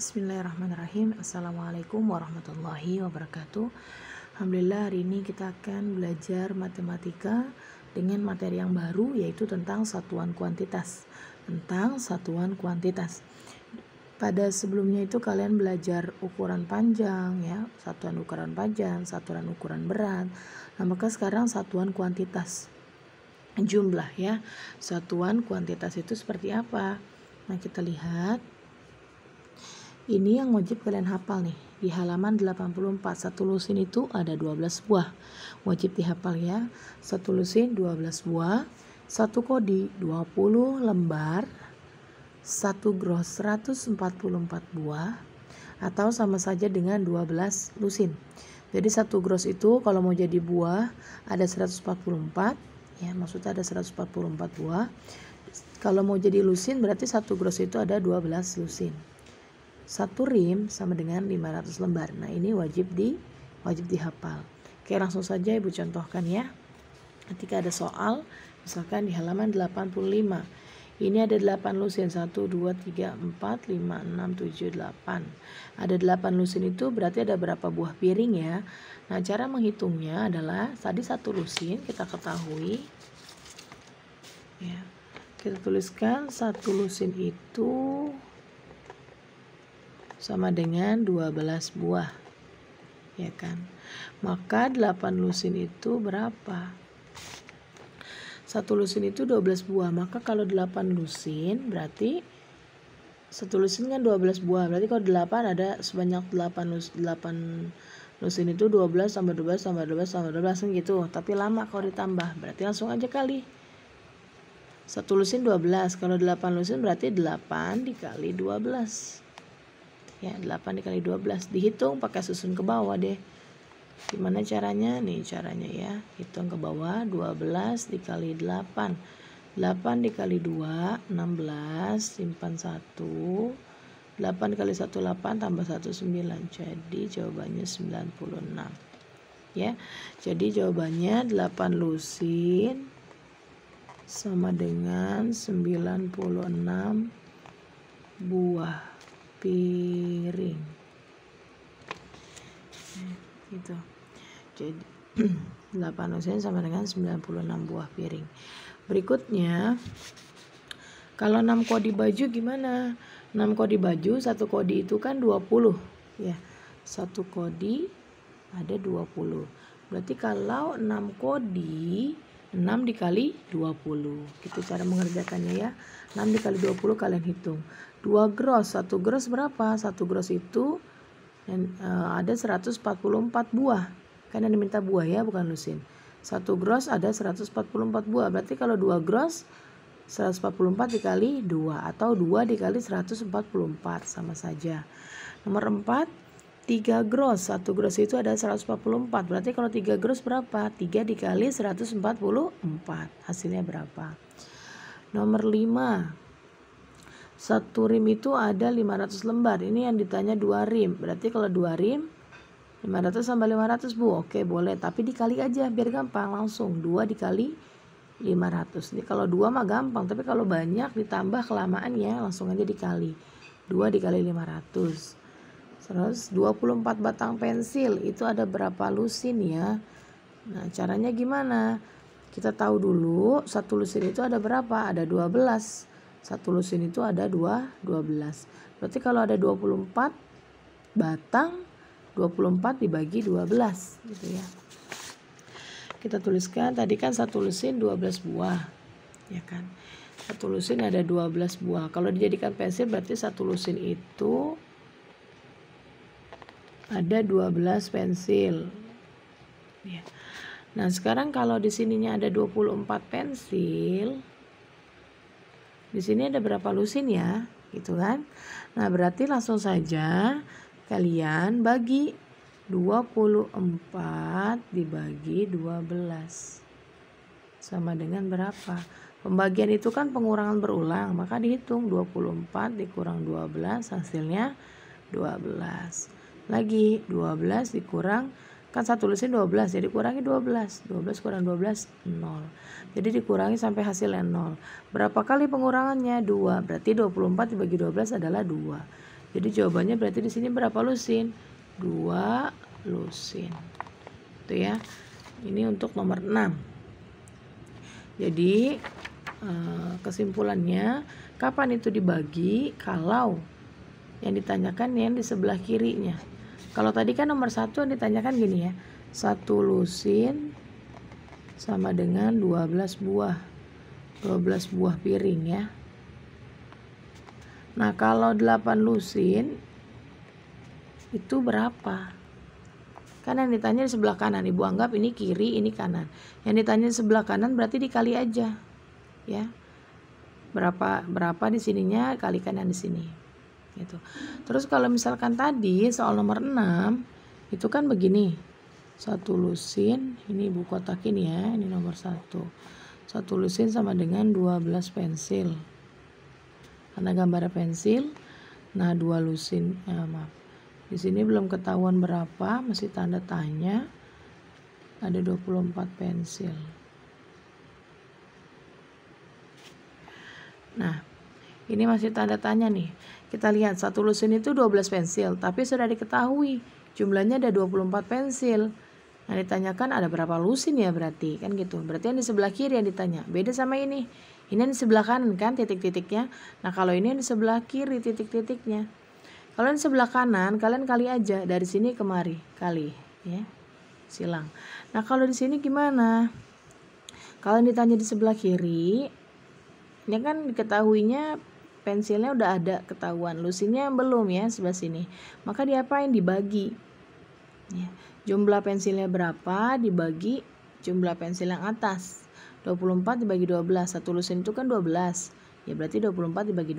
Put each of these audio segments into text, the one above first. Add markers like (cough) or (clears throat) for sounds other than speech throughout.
Bismillahirrahmanirrahim Assalamualaikum warahmatullahi wabarakatuh Alhamdulillah hari ini kita akan belajar matematika dengan materi yang baru yaitu tentang satuan kuantitas tentang satuan kuantitas pada sebelumnya itu kalian belajar ukuran panjang ya satuan ukuran panjang satuan ukuran berat nah maka sekarang satuan kuantitas jumlah ya satuan kuantitas itu seperti apa nah kita lihat ini yang wajib kalian hafal nih. Di halaman 84, satu lusin itu ada 12 buah. Wajib dihafal ya. Satu lusin 12 buah, satu kodi 20 lembar, satu gros 144 buah atau sama saja dengan 12 lusin. Jadi satu gross itu kalau mau jadi buah ada 144 ya, maksudnya ada 144 buah. Kalau mau jadi lusin berarti satu gross itu ada 12 lusin satu rim sama dengan 500 lembar. Nah, ini wajib di wajib dihafal. Oke, langsung saja Ibu contohkan ya. Ketika ada soal, misalkan di halaman 85. Ini ada 8 lusin 1 2 3 4 5 6 7 8. Ada 8 lusin itu berarti ada berapa buah piring ya. Nah, cara menghitungnya adalah tadi satu lusin kita ketahui ya. Kita tuliskan satu lusin itu sama dengan 12 buah. Ya kan? Maka 8 lusin itu berapa? Satu lusin itu 12 buah. Maka kalau 8 lusin berarti satu lusin kan 12 buah. Berarti kalau 8 ada sebanyak 8 lusin, 8 lusin itu 12 tambah 12 tambah 12 tambah 12 kan gitu. Tapi lama kalau ditambah. Berarti langsung aja kali. Satu lusin 12. Kalau 8 lusin berarti 8 dikali 12 ya 8 dikali 12 dihitung pakai susun ke bawah deh gimana caranya nih caranya ya hitung ke bawah 12 dikali 8 8 dikali 2 16 simpan 1 8 kali 1 8 tambah 1 9 jadi jawabannya 96 ya jadi jawabannya 8 lusin sama dengan 96 buah piring eh, gitu jadi 8 (clears throat) lusin sama dengan 96 buah piring berikutnya kalau 6 kodi baju gimana 6 kodi baju satu kodi itu kan 20 ya satu kodi ada 20 berarti kalau 6 kodi 6 dikali 20 gitu cara mengerjakannya ya 6 dikali 20 kalian hitung 2 gros 1 gros berapa 1 gros itu dan, e, ada 144 buah kan yang diminta buah ya bukan lusin 1 gros ada 144 buah berarti kalau 2 gros 144 dikali 2 atau 2 dikali 144 sama saja nomor 4 3 gross 1 gross itu ada 144 berarti kalau 3 gross berapa 3 dikali 144 hasilnya berapa nomor 5 1 rim itu ada 500 lembar ini yang ditanya 2 rim berarti kalau 2 rim 500 sama 500 bu oke boleh tapi dikali aja biar gampang langsung 2 dikali 500 Jadi kalau 2 mah gampang tapi kalau banyak ditambah kelamaan ya langsung aja dikali 2 dikali 500 Terus 24 batang pensil itu ada berapa lusin ya? Nah, caranya gimana? Kita tahu dulu satu lusin itu ada berapa? Ada 12. Satu lusin itu ada 2, 12. Berarti kalau ada 24 batang 24 dibagi 12 gitu ya. Kita tuliskan tadi kan satu lusin 12 buah. Ya kan? Satu lusin ada 12 buah. Kalau dijadikan pensil berarti satu lusin itu ada 12 pensil ya. nah sekarang kalau di sininya ada 24 pensil di sini ada berapa lusin ya gitu kan nah berarti langsung saja kalian bagi 24 dibagi 12 sama dengan berapa? Pembagian itu kan pengurangan berulang, maka dihitung 24 dikurang 12 hasilnya 12 lagi 12 dikurang kan satu lusin 12 jadi kurangi 12 12 kurang 12 0 jadi dikurangi sampai hasilnya 0 berapa kali pengurangannya 2 berarti 24 dibagi 12 adalah 2 jadi jawabannya berarti di sini berapa lusin 2 lusin itu ya ini untuk nomor 6 jadi eh, kesimpulannya kapan itu dibagi kalau yang ditanyakan yang di sebelah kirinya kalau tadi kan nomor satu yang ditanyakan gini ya. Satu lusin sama dengan 12 buah. 12 buah piring ya. Nah, kalau 8 lusin itu berapa? Kan yang ditanya di sebelah kanan, Ibu anggap ini kiri, ini kanan. Yang ditanya di sebelah kanan berarti dikali aja. Ya. Berapa berapa di sininya kalikan yang di sini gitu. Terus kalau misalkan tadi soal nomor 6 itu kan begini. Satu lusin, ini ibu kotakin ya, ini nomor satu. Satu lusin sama dengan 12 pensil. Karena gambar pensil, nah dua lusin, ya maaf. Di sini belum ketahuan berapa, masih tanda tanya. Ada 24 pensil. Nah, ini masih tanda tanya nih. Kita lihat satu lusin itu 12 pensil, tapi sudah diketahui jumlahnya ada 24 pensil. Nah ditanyakan ada berapa lusin ya berarti kan gitu. Berarti yang di sebelah kiri yang ditanya. Beda sama ini. Ini yang di sebelah kanan kan titik-titiknya. Nah kalau ini yang di sebelah kiri titik-titiknya. Kalau yang sebelah kanan kalian kali aja dari sini kemari kali ya silang. Nah kalau di sini gimana? Kalau ditanya di sebelah kiri, ini kan diketahuinya pensilnya udah ada ketahuan lusinnya belum ya sebelah sini maka diapain dibagi ya. jumlah pensilnya berapa dibagi jumlah pensil yang atas 24 dibagi 12 satu lusin itu kan 12 ya berarti 24 dibagi 12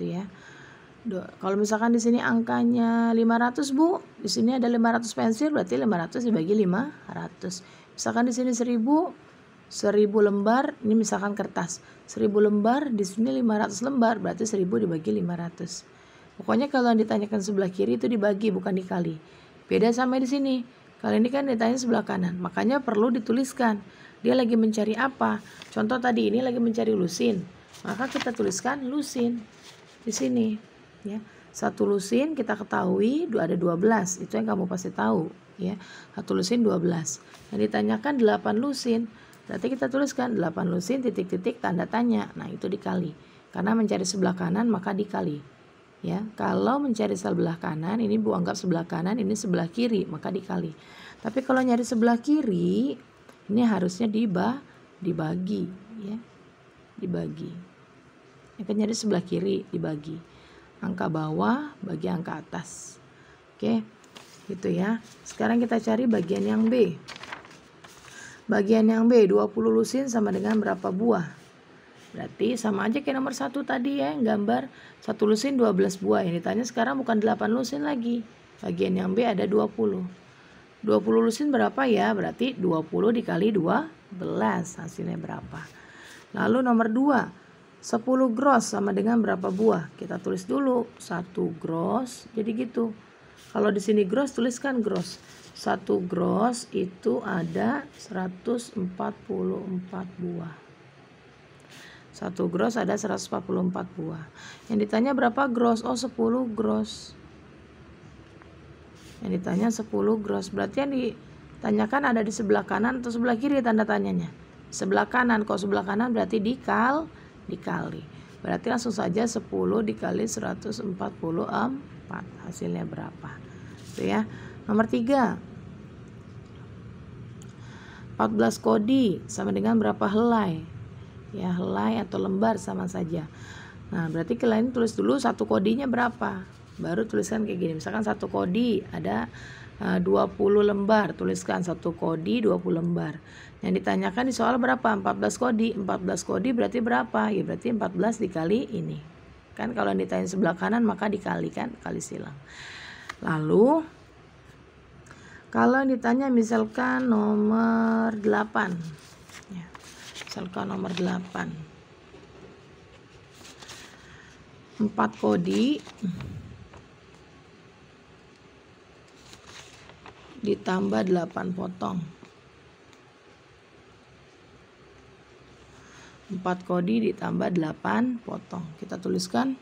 itu ya Do, kalau misalkan di sini angkanya 500 bu di sini ada 500 pensil berarti 500 dibagi 500 misalkan di sini 1000 1000 lembar ini misalkan kertas 1000 lembar di sini 500 lembar berarti 1000 dibagi 500 pokoknya kalau yang ditanyakan sebelah kiri itu dibagi bukan dikali beda sama di sini kalau ini kan ditanya sebelah kanan makanya perlu dituliskan dia lagi mencari apa contoh tadi ini lagi mencari lusin maka kita tuliskan lusin di sini ya satu lusin kita ketahui ada 12 itu yang kamu pasti tahu ya satu lusin 12 yang ditanyakan 8 lusin Berarti kita tuliskan 8 lusin titik-titik tanda tanya. Nah, itu dikali. Karena mencari sebelah kanan maka dikali. Ya, kalau mencari sebelah kanan ini Bu anggap sebelah kanan, ini sebelah kiri, maka dikali. Tapi kalau nyari sebelah kiri ini harusnya dibah dibagi, ya. Dibagi. kan nyari sebelah kiri dibagi. Angka bawah bagi angka atas. Oke. Gitu ya. Sekarang kita cari bagian yang B. Bagian yang B 20 lusin sama dengan berapa buah? Berarti sama aja kayak nomor satu tadi ya, yang gambar 1 lusin 12 buah. Ini tanya sekarang bukan 8 lusin lagi. Bagian yang B ada 20. 20 lusin berapa ya? Berarti 20 dikali 12. Hasilnya berapa? Lalu nomor 2. 10 gross sama dengan berapa buah? Kita tulis dulu. 1 gross jadi gitu. Kalau di sini gross tuliskan gross. Satu gross itu ada 144 buah. Satu gross ada 144 buah. Yang ditanya berapa gross? Oh, 10 gross. Yang ditanya 10 gross. Berarti yang ditanyakan ada di sebelah kanan atau sebelah kiri tanda tanyanya? Sebelah kanan. Kalau sebelah kanan berarti dikal dikali. Berarti langsung saja 10 dikali 144 hasilnya berapa. Itu ya. Nomor 3. 14 kodi sama dengan berapa helai? Ya, helai atau lembar sama saja. Nah, berarti kalian tulis dulu satu kodinya berapa. Baru tuliskan kayak gini. Misalkan satu kodi ada 20 eh, lembar tuliskan satu kodi 20 lembar yang ditanyakan di soal berapa 14 kodi 14 kodi berarti berapa ya berarti 14 dikali ini kan kalau yang ditanya sebelah kanan maka dikalikan kali silang lalu kalau yang ditanya misalkan nomor 8 ya, misalkan nomor 8 4 kodi ditambah 8 potong 4 kodi ditambah 8 potong kita tuliskan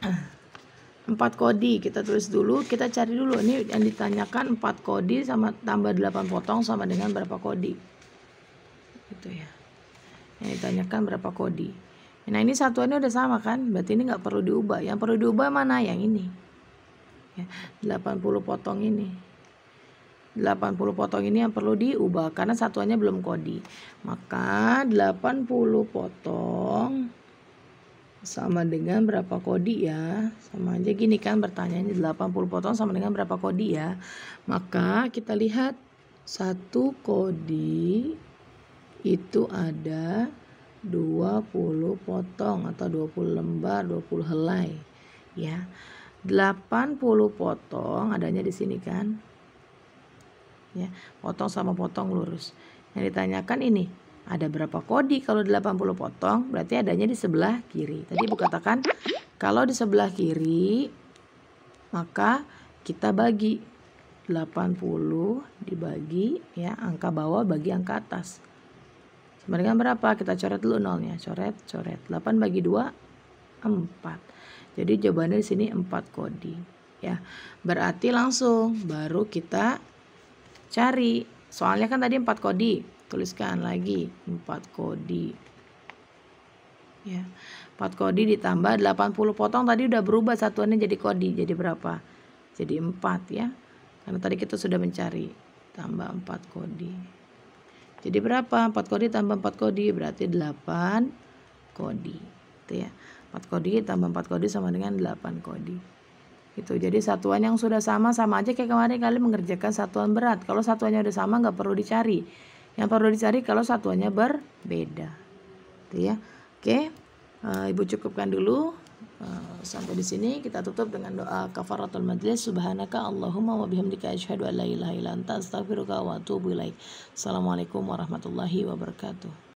4 kodi kita tulis dulu kita cari dulu ini yang ditanyakan 4 kodi sama tambah 8 potong sama dengan berapa kodi gitu ya yang ditanyakan berapa kodi nah ini satuannya udah sama kan berarti ini nggak perlu diubah yang perlu diubah mana yang ini ya 80 potong ini 80 potong ini yang perlu diubah karena satuannya belum kodi maka 80 potong sama dengan berapa kodi ya sama aja gini kan bertanya ini 80 potong sama dengan berapa kodi ya maka kita lihat satu kodi itu ada 20 potong atau 20 lembar 20 helai ya 80 potong adanya di sini kan ya potong sama potong lurus yang ditanyakan ini ada berapa kodi kalau 80 potong berarti adanya di sebelah kiri tadi ibu katakan kalau di sebelah kiri maka kita bagi 80 dibagi ya angka bawah bagi angka atas sama berapa kita coret dulu nolnya coret coret 8 bagi 2 4 jadi jawabannya di sini 4 kodi ya. Berarti langsung baru kita cari. Soalnya kan tadi 4 kodi. Tuliskan lagi 4 kodi ya. 4 kodi ditambah 80 potong tadi udah berubah satuannya jadi kodi jadi berapa jadi 4 ya karena tadi kita sudah mencari tambah 4 kodi jadi berapa 4 kodi tambah 4 kodi berarti 8 kodi gitu ya 4 kodi tambah 4 kodi sama dengan 8 kodi itu jadi satuan yang sudah sama sama aja kayak kemarin kalian mengerjakan satuan berat kalau satuannya udah sama nggak perlu dicari yang perlu dicari kalau satuannya berbeda itu ya oke uh, ibu cukupkan dulu uh, sampai di sini kita tutup dengan doa kafaratul majlis subhanaka allahumma wa bihamdika asyhadu an la ilaha illa anta astaghfiruka wa atubu ilaik assalamualaikum warahmatullahi wabarakatuh